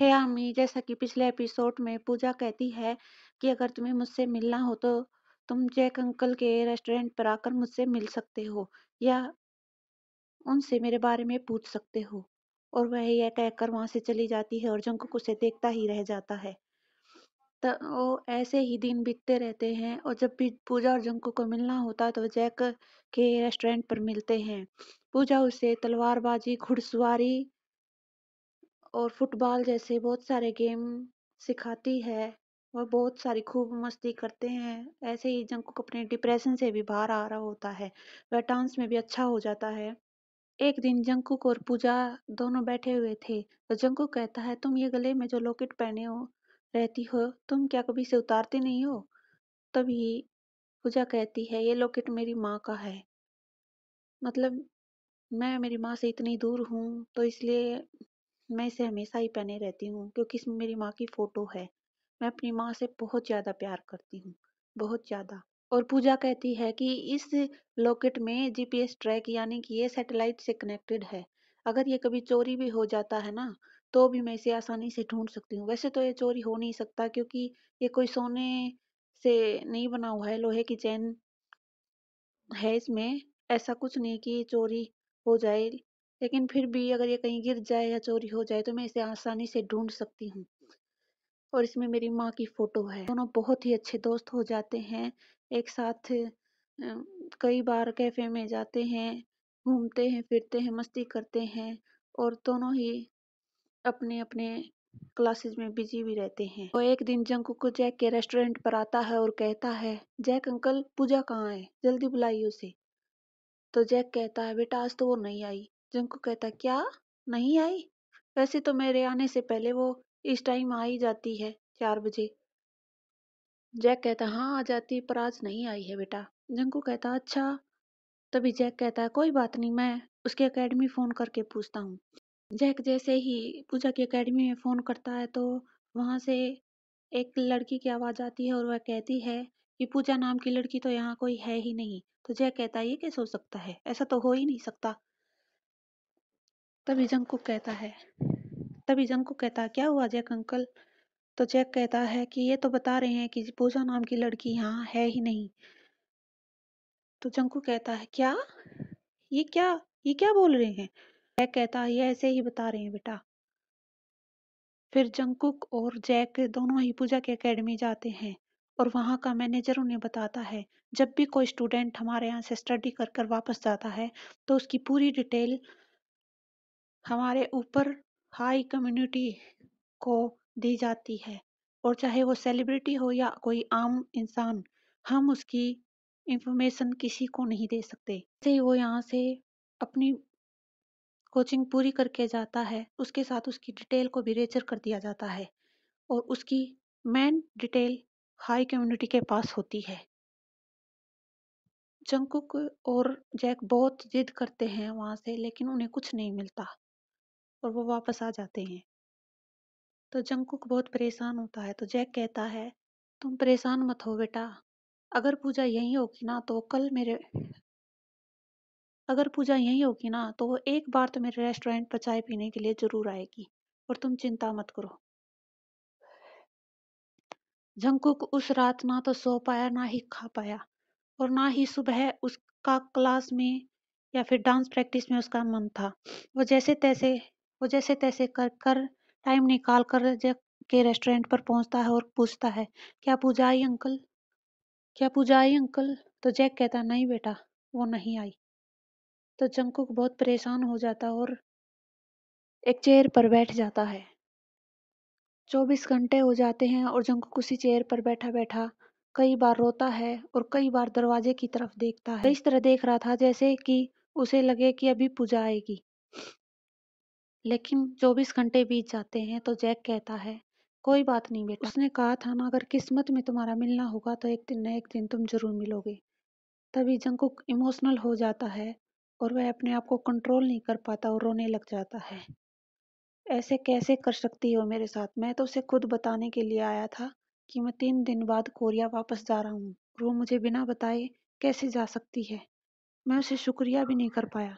हे आमी, जैसा कि पिछले एपिसोड में पूजा कहती है कि अगर तुम्हें मुझसे मिलना हो तो तुम जैक अंकल के रेस्टोरेंट पर आकर मुझसे मिल सकते हो या उनसे मेरे बारे में पूछ सकते हो और वह यह कहकर वहां से चली जाती है और जंकुक उसे देखता ही रह जाता है तो वो ऐसे ही दिन बीतते रहते हैं और जब भी पूजा और जंकुक को मिलना होता तो जैक के रेस्टोरेंट पर मिलते हैं पूजा उसे तलवारबाजी घुड़सवारी और फुटबॉल जैसे बहुत सारे गेम सिखाती है और बहुत सारी खूब मस्ती करते हैं ऐसे ही जंकुक अपने डिप्रेशन से भी बाहर आ रहा होता है वह डांस में भी अच्छा हो जाता है एक दिन जंगकुक और पूजा दोनों बैठे हुए थे तो जंगकुक कहता है तुम ये गले में जो लॉकेट पहने हो रहती हो तुम क्या कभी से उतारती नहीं हो तभी पूजा कहती है ये लॉकेट मेरी माँ का है मतलब मैं मेरी माँ से इतनी दूर हूँ तो इसलिए मैं इसे हमेशा ही पहने रहती हूँ क्योंकि इसमें मेरी माँ की फोटो है मैं अपनी माँ से बहुत ज़्यादा प्यार करती हूँ बहुत ज़्यादा और पूजा कहती है कि इस लॉकेट में जीपीएस ट्रैक यानी कि ये सैटेलाइट से कनेक्टेड है अगर ये कभी चोरी भी हो जाता है ना तो भी मैं इसे आसानी से ढूंढ सकती हूँ वैसे तो ये चोरी हो नहीं सकता क्योंकि ये कोई सोने से नहीं बना हुआ है लोहे की चैन है इसमें ऐसा कुछ नहीं कि चोरी हो जाए लेकिन फिर भी अगर ये कहीं गिर जाए या चोरी हो जाए तो मैं इसे आसानी से ढूंढ सकती हूँ और इसमें मेरी माँ की फ़ोटो है दोनों बहुत ही अच्छे दोस्त हो जाते हैं एक साथ कई बार कैफ़े में जाते हैं घूमते हैं फिरते हैं मस्ती करते हैं और दोनों ही अपने अपने क्लासेस में बिजी भी रहते हैं वो एक दिन जंकू को जैक के रेस्टोरेंट पर आता है और कहता है जैक अंकल पूजा कहाँ है जल्दी बुलाइए उसे तो जैक कहता है बेटा आज तो वो नहीं आई जंकू कहता, "क्या? नहीं आई? वैसे तो मेरे आने से पहले वो इस टाइम आ ही जाती है, चार बजे।" जैक कहता, "हाँ, आ जाती, पर आज नहीं आई है बेटा।" जंकू कहता, "अच्छा।" तभी जैक कहता है, "कोई बात नहीं, मैं उसके एकेडमी फ़ोन करके पूछता हूँ।" जैक जैसे ही पूजा की एकेडमी में फ़ोन करता है, तो वहाँ से एक लड़की की आवाज़ आती है और वह कहती है कि पूजा नाम की लड़की तो यहाँ कोई है ही नहीं। तो जैक कहता है, "ये कैसे हो सकता है? ऐसा तो हो ही नहीं सकता।" तभी जंग को कहता है तभी जंग को कहता है क्या हुआ जैक अंकल तो जैक कहता है कि ये तो बता रहे हैं कि पूजा नाम की लड़की यहाँ है ही नहीं तो जंकू कहता है क्या ये क्या ये क्या बोल रहे हैं जैक कहता है ये ऐसे ही बता रहे हैं बेटा फिर जंकुक और जैक दोनों ही पूजा के एकेडमी जाते हैं और वहां का मैनेजर उन्हें बताता है जब भी कोई स्टूडेंट हमारे यहाँ से स्टडी कर कर वापस जाता है तो उसकी पूरी डिटेल हमारे ऊपर हाई कम्युनिटी को दी जाती है और चाहे वो सेलिब्रिटी हो या कोई आम इंसान हम उसकी इंफॉर्मेशन किसी को नहीं दे सकते जैसे वो यहाँ से अपनी कोचिंग पूरी करके जाता है उसके साथ उसकी डिटेल को भी रेचर कर दिया जाता है और उसकी मेन डिटेल हाई कम्युनिटी के पास होती है जंकुक और जैक बहुत जिद करते हैं वहाँ से लेकिन उन्हें कुछ नहीं मिलता और वो वापस आ जाते हैं तो जंगकुक बहुत परेशान होता है तो जैक कहता है तुम परेशान मत हो बेटा अगर पूजा यही होगी ना तो कल मेरे अगर पूजा यही होगी ना तो वो एक बार तो मेरे रेस्टोरेंट पर चाय पीने के लिए जरूर आएगी और तुम चिंता मत करो जंगकुक उस रात ना तो सो पाया ना ही खा पाया और ना ही सुबह उसका क्लास में या फिर डांस प्रैक्टिस में उसका मन था वो जैसे तैसे वो जैसे तैसे कर कर टाइम निकाल कर के रेस्टोरेंट पर पहुंचता है और पूछता है क्या पूजा आई अंकल क्या पूजा आई अंकल तो जैक कहता नहीं बेटा वो नहीं आई तो जंकुक बहुत परेशान हो जाता और एक चेयर पर बैठ जाता है चौबीस घंटे हो जाते हैं और जंकुक उसी चेयर पर बैठा बैठा कई बार रोता है और कई बार दरवाजे की तरफ देखता है इस तरह देख रहा था जैसे कि उसे लगे कि अभी पूजा आएगी लेकिन 24 घंटे बीत जाते हैं तो जैक कहता है, "कोई बात नहीं बेटा, उसने कहा था ना अगर किस्मत में तुम्हारा मिलना होगा तो एक दिन न एक दिन तुम ज़रूर मिलोगे।" तभी जंगकुक इमोशनल हो जाता है और वह अपने आप को कंट्रोल नहीं कर पाता और रोने लग जाता है। "ऐसे कैसे कर सकती हो मेरे साथ? मैं तो उसे खुद बताने के लिए आया था कि मैं तीन दिन बाद कोरिया वापस जा रहा हूँ वो मुझे बिना बताए कैसे जा सकती है? मैं उसे शुक्रिया भी नहीं कर पाया।"